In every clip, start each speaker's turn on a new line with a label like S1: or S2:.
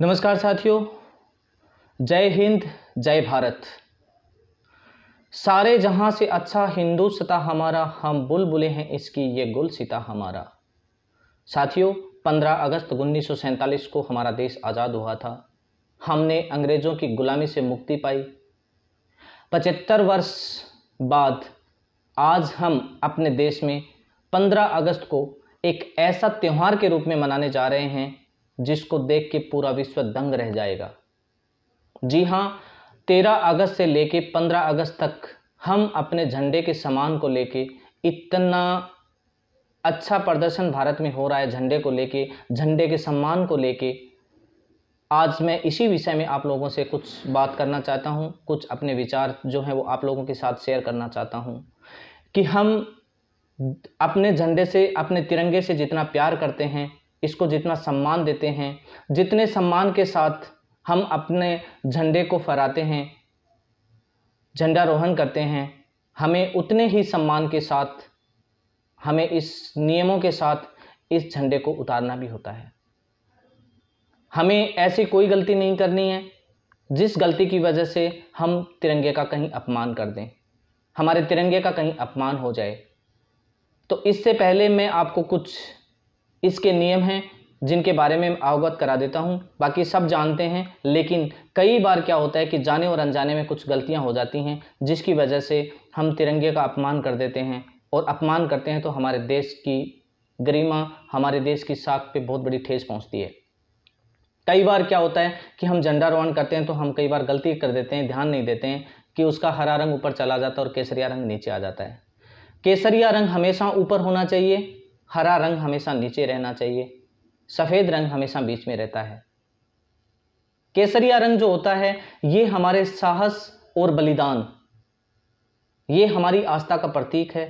S1: नमस्कार साथियों जय हिंद जय भारत सारे जहां से अच्छा हिंदू सता हमारा हम बुलबुले हैं इसकी ये गुल सिता हमारा साथियों 15 अगस्त उन्नीस को हमारा देश आज़ाद हुआ था हमने अंग्रेज़ों की गुलामी से मुक्ति पाई पचहत्तर वर्ष बाद आज हम अपने देश में 15 अगस्त को एक ऐसा त्यौहार के रूप में मनाने जा रहे हैं जिसको देख के पूरा विश्व दंग रह जाएगा जी हाँ तेरह अगस्त से लेके पंद्रह अगस्त तक हम अपने झंडे के सामान को लेके इतना अच्छा प्रदर्शन भारत में हो रहा है झंडे को लेके झंडे के सम्मान को लेके आज मैं इसी विषय में आप लोगों से कुछ बात करना चाहता हूँ कुछ अपने विचार जो हैं वो आप लोगों के साथ शेयर करना चाहता हूँ कि हम अपने झंडे से अपने तिरंगे से जितना प्यार करते हैं इसको जितना सम्मान देते हैं जितने सम्मान के साथ हम अपने झंडे को फहराते हैं झंडा रोहन करते हैं हमें उतने ही सम्मान के साथ हमें इस नियमों के साथ इस झंडे को उतारना भी होता है हमें ऐसी कोई गलती नहीं करनी है जिस गलती की वजह से हम तिरंगे का कहीं अपमान कर दें हमारे तिरंगे का कहीं अपमान हो जाए तो इससे पहले मैं आपको कुछ इसके नियम हैं जिनके बारे में अवगत करा देता हूँ बाकी सब जानते हैं लेकिन कई बार क्या होता है कि जाने और अनजाने में कुछ गलतियाँ हो जाती हैं जिसकी वजह से हम तिरंगे का अपमान कर देते हैं और अपमान करते हैं तो हमारे देश की गरिमा हमारे देश की साख पे बहुत बड़ी ठेस पहुंचती है कई बार क्या होता है कि हम झंडा रोहन करते हैं तो हम कई बार गलती कर देते हैं ध्यान नहीं देते हैं कि उसका हरा रंग ऊपर चला जाता है और केसरिया रंग नीचे आ जाता है केसरिया रंग हमेशा ऊपर होना चाहिए हरा रंग हमेशा नीचे रहना चाहिए सफ़ेद रंग हमेशा बीच में रहता है केसरिया रंग जो होता है ये हमारे साहस और बलिदान ये हमारी आस्था का प्रतीक है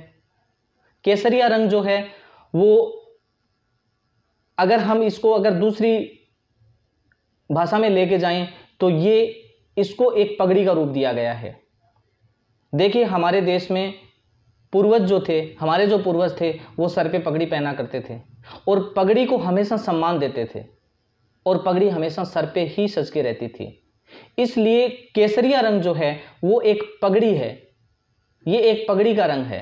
S1: केसरिया रंग जो है वो अगर हम इसको अगर दूसरी भाषा में लेके जाएं तो ये इसको एक पगड़ी का रूप दिया गया है देखिए हमारे देश में पूर्वज जो थे हमारे जो पूर्वज थे वो सर पे पगड़ी पहना करते थे और पगड़ी को हमेशा सम्मान देते थे और पगड़ी हमेशा सर पे ही सज के रहती थी इसलिए केसरिया रंग जो है वो एक पगड़ी है ये एक पगड़ी का रंग है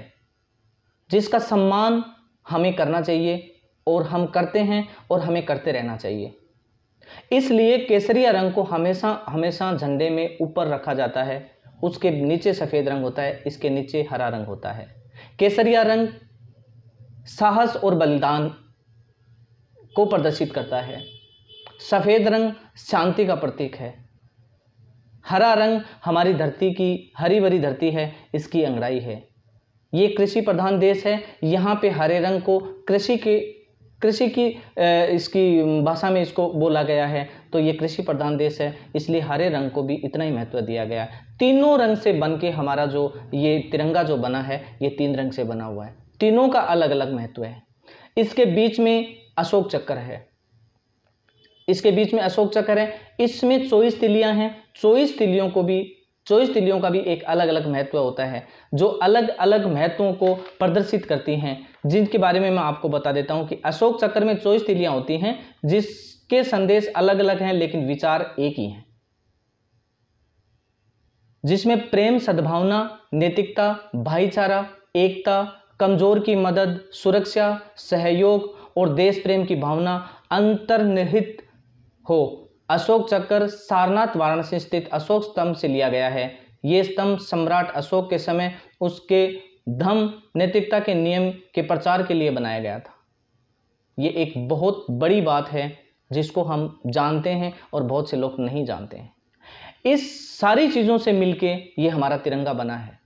S1: जिसका सम्मान हमें करना चाहिए और हम करते हैं और हमें करते रहना चाहिए इसलिए केसरिया रंग को हमेशा हमेशा झंडे में ऊपर रखा जाता है उसके नीचे सफ़ेद रंग होता है इसके नीचे हरा रंग होता है केसरिया रंग साहस और बलिदान को प्रदर्शित करता है सफ़ेद रंग शांति का प्रतीक है हरा रंग हमारी धरती की हरी भरी धरती है इसकी अंगड़ाई है ये कृषि प्रधान देश है यहाँ पे हरे रंग को कृषि के कृषि की इसकी भाषा में इसको बोला गया है तो ये कृषि प्रधान देश है इसलिए हरे रंग को भी इतना ही महत्व दिया गया है तीनों रंग से बन के हमारा जो ये तिरंगा जो बना है ये तीन रंग से बना हुआ है तीनों का अलग अलग महत्व है इसके बीच में अशोक चक्र है इसके बीच में अशोक चक्र है इसमें चौबीस तिलियां हैं चौबीस तिलियों को भी चौबीस तिलियों का भी एक अलग अलग महत्व होता है जो अलग अलग महत्वों को प्रदर्शित करती हैं जिनके बारे में मैं आपको बता देता हूँ कि अशोक चक्र में चौबीस तिलियाँ होती हैं जिसके संदेश अलग अलग हैं लेकिन विचार एक ही हैं जिसमें प्रेम सद्भावना नैतिकता भाईचारा एकता कमजोर की मदद सुरक्षा सहयोग और देश प्रेम की भावना अंतर्निहित हो अशोक चक्र सारनाथ वाराणसी स्थित अशोक स्तंभ से लिया गया है ये स्तंभ सम्राट अशोक के समय उसके धम नैतिकता के नियम के प्रचार के लिए बनाया गया था ये एक बहुत बड़ी बात है जिसको हम जानते हैं और बहुत से लोग नहीं जानते हैं इस सारी चीज़ों से मिलके ये हमारा तिरंगा बना है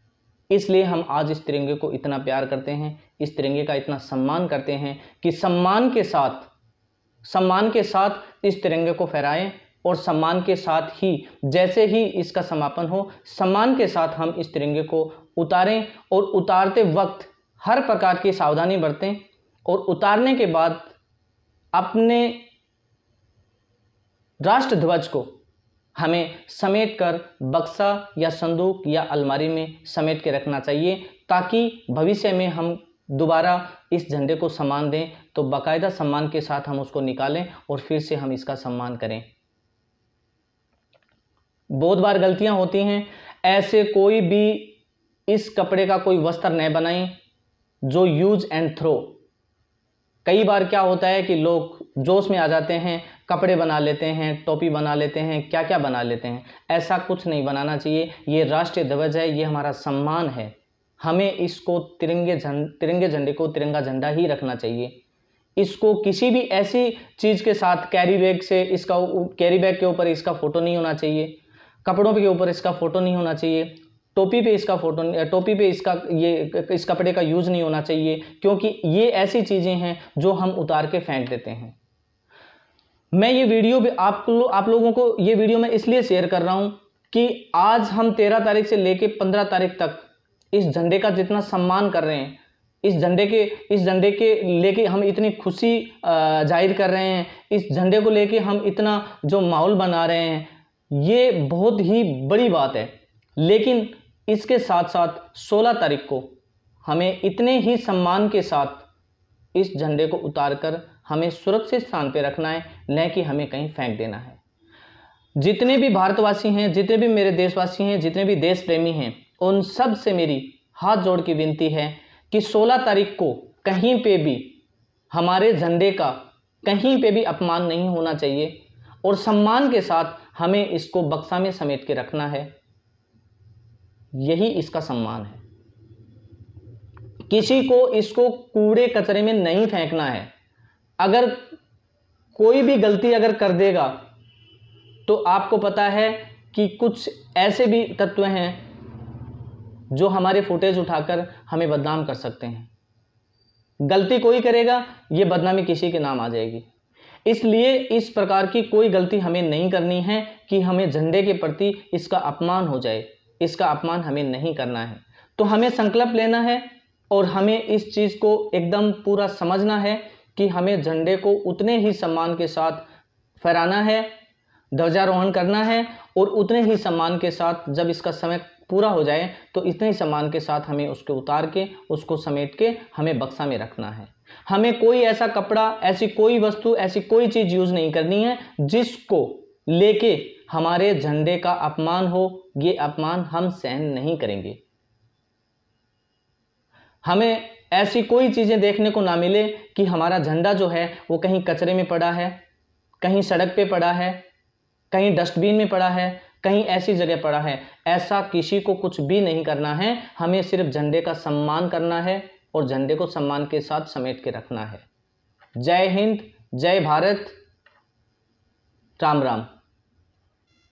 S1: इसलिए हम आज इस तिरंगे को इतना प्यार करते हैं इस तिरंगे का इतना सम्मान करते हैं कि सम्मान के साथ सम्मान के साथ इस तिरंगे को फहराएं और सम्मान के साथ ही जैसे ही इसका समापन हो सम्मान के साथ हम इस तिरंगे को उतारें और उतारते वक्त हर प्रकार की सावधानी बरतें और उतारने के बाद अपने राष्ट्रध्वज को हमें समेट कर बक्सा या संदूक या अलमारी में समेट के रखना चाहिए ताकि भविष्य में हम दोबारा इस झंडे को सम्मान दें तो बाकायदा सम्मान के साथ हम उसको निकालें और फिर से हम इसका सम्मान करें बहुत बार गलतियां होती हैं ऐसे कोई भी इस कपड़े का कोई वस्त्र नहीं बनाएं जो यूज एंड थ्रो कई बार क्या होता है कि लोग जोश में आ जाते हैं कपड़े बना लेते हैं टोपी बना लेते हैं क्या क्या बना लेते हैं ऐसा कुछ नहीं बनाना चाहिए ये राष्ट्रीय ध्वज है ये हमारा सम्मान है हमें इसको तिरंगे झंड जन, तिरंगे झंडे को तिरंगा झंडा ही रखना चाहिए इसको किसी भी ऐसी चीज़ के साथ कैरी बैग से इसका कैरी बैग के ऊपर इसका फ़ोटो नहीं होना चाहिए कपड़ों के ऊपर इसका फ़ोटो नहीं होना चाहिए टोपी पे इसका फ़ोटो टोपी पे इसका ये इस कपड़े का यूज़ नहीं होना चाहिए क्योंकि ये ऐसी चीज़ें हैं जो हम उतार के फेंक देते हैं मैं ये वीडियो भी आप लो, आप लोगों को ये वीडियो मैं इसलिए शेयर कर रहा हूँ कि आज हम तेरह तारीख से लेके पंद्रह तारीख तक इस झंडे का जितना सम्मान कर रहे हैं इस झंडे के इस झंडे के लेके हम इतनी खुशी जाहिर कर रहे हैं इस झंडे को लेके हम इतना जो माहौल बना रहे हैं ये बहुत ही बड़ी बात है लेकिन इसके साथ साथ 16 तारीख को हमें इतने ही सम्मान के साथ इस झंडे को उतार कर हमें सुरक्षित स्थान पर रखना है न कि हमें कहीं फेंक देना है जितने भी भारतवासी हैं जितने भी मेरे देशवासी हैं जितने भी देश प्रेमी हैं उन सब से मेरी हाथ जोड़ के विनती है कि 16 तारीख को कहीं पे भी हमारे झंडे का कहीं पे भी अपमान नहीं होना चाहिए और सम्मान के साथ हमें इसको बक्सा में समेट के रखना है यही इसका सम्मान है किसी को इसको कूड़े कचरे में नहीं फेंकना है अगर कोई भी गलती अगर कर देगा तो आपको पता है कि कुछ ऐसे भी तत्व हैं जो हमारे फुटेज उठाकर हमें बदनाम कर सकते हैं गलती कोई करेगा ये बदनामी किसी के नाम आ जाएगी इसलिए इस प्रकार की कोई गलती हमें नहीं करनी है कि हमें झंडे के प्रति इसका अपमान हो जाए इसका अपमान हमें नहीं करना है तो हमें संकल्प लेना है और हमें इस चीज़ को एकदम पूरा समझना है कि हमें झंडे को उतने ही सम्मान के साथ फहराना है ध्वजारोहण करना है और उतने ही सम्मान के साथ जब इसका समय पूरा हो जाए तो इतने ही सम्मान के साथ हमें उसके उतार के उसको समेट के हमें बक्सा में रखना है हमें कोई ऐसा कपड़ा ऐसी कोई वस्तु ऐसी कोई चीज़ यूज़ नहीं करनी है जिसको लेके हमारे झंडे का अपमान हो ये अपमान हम सहन नहीं करेंगे हमें ऐसी कोई चीज़ें देखने को ना मिले कि हमारा झंडा जो है वो कहीं कचरे में पड़ा है कहीं सड़क पे पड़ा है कहीं डस्टबिन में पड़ा है कहीं ऐसी जगह पड़ा है ऐसा किसी को कुछ भी नहीं करना है हमें सिर्फ झंडे का सम्मान करना है और झंडे को सम्मान के साथ समेट के रखना है जय हिंद जय भारत राम राम